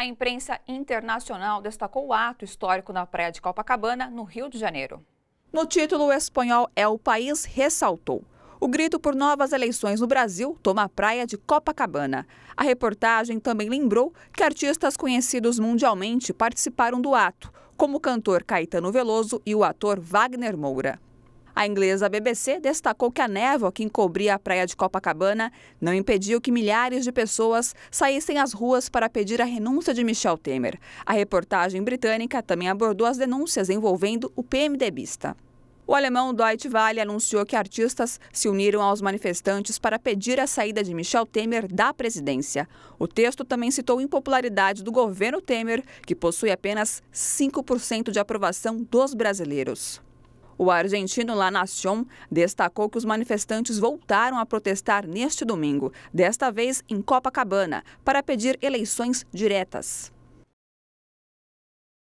A imprensa internacional destacou o ato histórico na praia de Copacabana, no Rio de Janeiro. No título, o espanhol É o País ressaltou. O grito por novas eleições no Brasil toma a praia de Copacabana. A reportagem também lembrou que artistas conhecidos mundialmente participaram do ato, como o cantor Caetano Veloso e o ator Wagner Moura. A inglesa BBC destacou que a névoa que encobria a praia de Copacabana não impediu que milhares de pessoas saíssem às ruas para pedir a renúncia de Michel Temer. A reportagem britânica também abordou as denúncias envolvendo o PMDBista. O alemão Deutsche Welle anunciou que artistas se uniram aos manifestantes para pedir a saída de Michel Temer da presidência. O texto também citou a impopularidade do governo Temer, que possui apenas 5% de aprovação dos brasileiros. O argentino La Nación destacou que os manifestantes voltaram a protestar neste domingo, desta vez em Copacabana, para pedir eleições diretas.